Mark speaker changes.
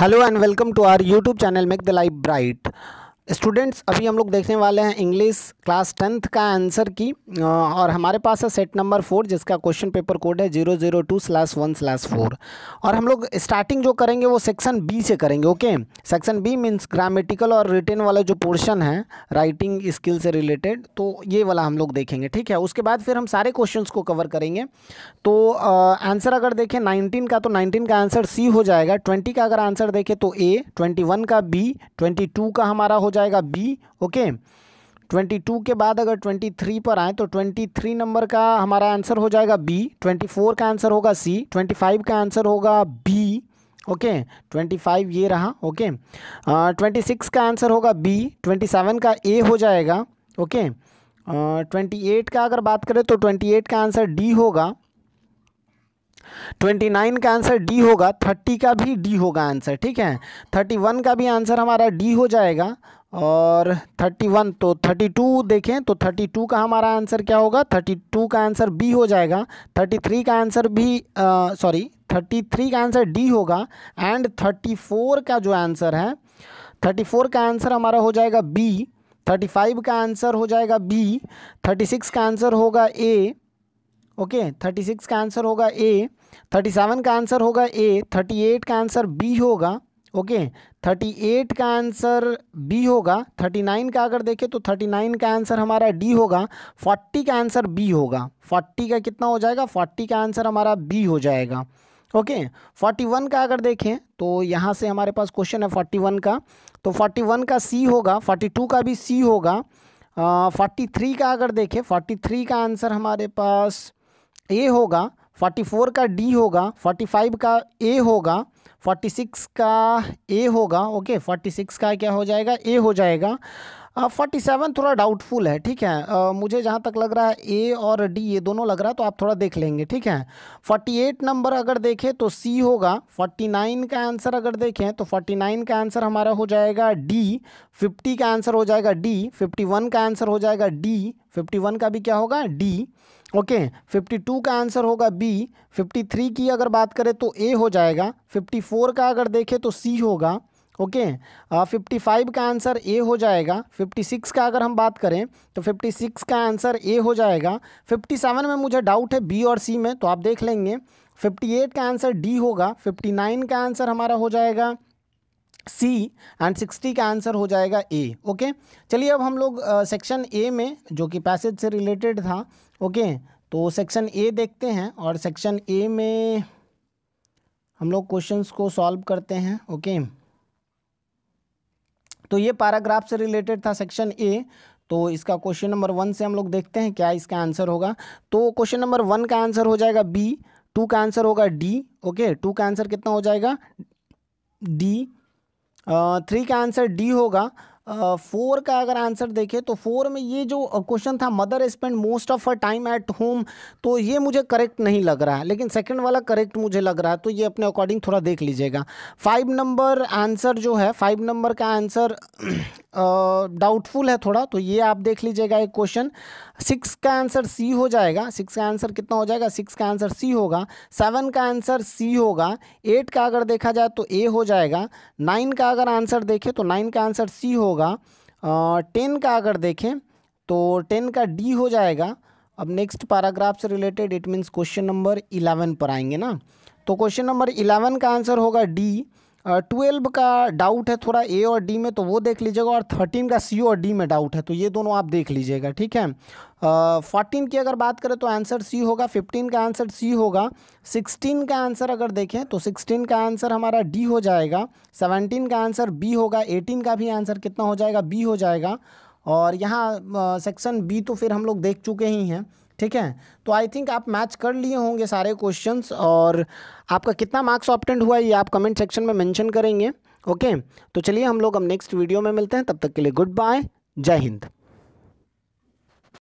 Speaker 1: hello and welcome to our youtube channel make the life bright students अभी हम लोग देखने वाले हैं इंग्लिश क्लास टेंथ का आंसर की और हमारे पास है सेट नंबर फोर जिसका क्वेश्चन पेपर कोड है zero zero two slash one slash four और हम लोग स्टार्टिंग जो करेंगे वो सेक्शन बी से करेंगे okay section B means grammatical और रिटेन वाला जो पोर्शन है राइटिंग स्किल से रिलेटेड तो ये वाला हम लोग देखेंगे ठीक है उसके बाद फिर हम सारे क्वेश्चन को कवर करेंगे तो आंसर अगर देखें नाइनटीन का तो नाइनटीन का आंसर सी हो जाएगा ट्वेंटी का अगर आंसर देखें तो ए ट्वेंटी का बी ट्वेंटी का हमारा हो जाएगा बी ओके ट्वेंटी टू के बाद अगर ट्वेंटी थ्री पर आए तो ट्वेंटी थ्री नंबर का हमारा आंसर हो जाएगा बी ट्वेंटी फोर का आंसर होगा सी ट्वेंटी फाइव का आंसर होगा बी ओके ट्वेंटी फाइव ये रहा ओके ट्वेंटी सिक्स का आंसर होगा बी ट्वेंटी सेवन का ए हो जाएगा ओके ट्वेंटी एट का अगर बात करें तो ट्वेंटी एट का आंसर डी होगा ट्वेंटी नाइन का आंसर डी होगा थर्टी का भी डी होगा आंसर ठीक है थर्टी वन का भी आंसर हमारा डी हो जाएगा और 31 तो 32 देखें तो 32 का हमारा आंसर क्या होगा 32 का आंसर बी हो जाएगा 33 का आंसर भी सॉरी 33 का आंसर डी होगा एंड 34 का जो आंसर है 34 का आंसर हमारा हो जाएगा बी 35 का आंसर हो जाएगा बी 36 का आंसर होगा ए ओके okay, 36 का आंसर होगा ए 37 का आंसर होगा ए 38 का आंसर बी होगा ओके थर्टी एट का आंसर बी होगा थर्टी नाइन का अगर देखें तो थर्टी नाइन का आंसर हमारा डी होगा फोर्टी का आंसर बी होगा फोर्टी का कितना हो जाएगा फोर्टी का आंसर हमारा बी हो जाएगा ओके फोर्टी वन का अगर देखें तो यहाँ से हमारे पास क्वेश्चन है फोर्टी वन का तो फोर्टी वन का सी होगा फोर्टी टू का भी सी होगा फोर्टी थ्री का अगर देखें फोर्टी थ्री का आंसर हमारे पास ए होगा फोर्टी फोर का डी होगा फोर्टी फाइव का ए होगा फोर्टी सिक्स का ए होगा ओके फोर्टी सिक्स का क्या हो जाएगा ए हो जाएगा फोर्टी सेवन थोड़ा डाउटफुल है ठीक है आ, मुझे जहाँ तक लग रहा है ए और डी ये दोनों लग रहा है तो आप थोड़ा देख लेंगे ठीक है फोर्टी एट नंबर अगर देखें तो सी होगा फोर्टी नाइन का आंसर अगर देखें तो फोर्टी नाइन का आंसर हमारा हो जाएगा डी फिफ्टी का आंसर हो जाएगा डी फिफ्टी वन का आंसर हो जाएगा डी फिफ्टी वन का भी क्या होगा डी ओके फिफ्टी टू का आंसर होगा बी फिफ्टी थ्री की अगर बात करें तो ए हो जाएगा फिफ्टी फोर का अगर देखें तो सी होगा ओके फिफ्टी फाइव का आंसर ए हो जाएगा फिफ्टी सिक्स का अगर हम बात करें तो फिफ्टी सिक्स का आंसर ए हो जाएगा फिफ्टी सेवन में मुझे डाउट है बी और सी में तो आप देख लेंगे फिफ्टी एट का आंसर डी होगा फिफ्टी नाइन का आंसर हमारा हो जाएगा सी एंड सिक्सटी का आंसर हो जाएगा ए ओके चलिए अब हम लोग सेक्शन ए में जो कि पैसेज से रिलेटेड था ओके तो सेक्शन ए देखते हैं और सेक्शन ए में हम लोग क्वेश्चंस को सॉल्व करते हैं ओके तो ये पैराग्राफ से रिलेटेड था सेक्शन ए तो इसका क्वेश्चन नंबर वन से हम लोग देखते हैं क्या इसका आंसर होगा तो क्वेश्चन नंबर वन का आंसर हो जाएगा बी टू का आंसर होगा डी ओके टू का आंसर कितना हो जाएगा डी थ्री का आंसर डी होगा फोर का अगर आंसर देखें तो फोर में ये जो क्वेश्चन था mother spend most of a time at home तो ये मुझे करेक्ट नहीं लग रहा है लेकिन सेकंड वाला करेक्ट मुझे लग रहा है तो ये अपने अकॉर्डिंग थोड़ा देख लीजिएगा फाइव नंबर आंसर जो है फाइव नंबर का आंसर डाउटफुल है थोड़ा तो ये आप देख लीजिएगा एक क्वेश्चन सिक्स का आंसर सी हो जाएगा सिक्स का आंसर कितना हो जाएगा सिक्स का आंसर सी होगा सेवन का आंसर सी होगा एट का अगर देखा जाए तो ए हो जाएगा नाइन का अगर आंसर देखें तो नाइन का आंसर सी होगा होगा टेन का अगर देखें तो टेन का डी हो जाएगा अब नेक्स्ट पैराग्राफ से related it means question number eleven पर आएंगे ना तो क्वेश्चन नंबर इलेवन का आंसर होगा डी ट्वेल्व का डाउट है थोड़ा ए और डी में तो वो देख लीजिएगा और थर्टीन का सी और डी में डाउट है तो ये दोनों आप देख लीजिएगा ठीक है फोर्टीन की अगर बात करें तो आंसर सी होगा फिफ्टीन का आंसर सी होगा सिक्सटीन का आंसर अगर देखें तो सिक्सटीन का आंसर हमारा डी हो जाएगा सेवनटीन का आंसर बी होगा एटीन का भी आंसर कितना हो जाएगा बी हो जाएगा और यहाँ सेक्शन बी तो फिर हम लोग देख चुके ही हैं ठीक है तो आई थिंक आप मैच कर लिए होंगे सारे क्वेश्चंस और आपका कितना मार्क्स ऑप्टेंट हुआ ये आप कमेंट सेक्शन में मेंशन करेंगे ओके तो चलिए हम लोग अब नेक्स्ट वीडियो में मिलते हैं तब तक के लिए गुड बाय जय हिंद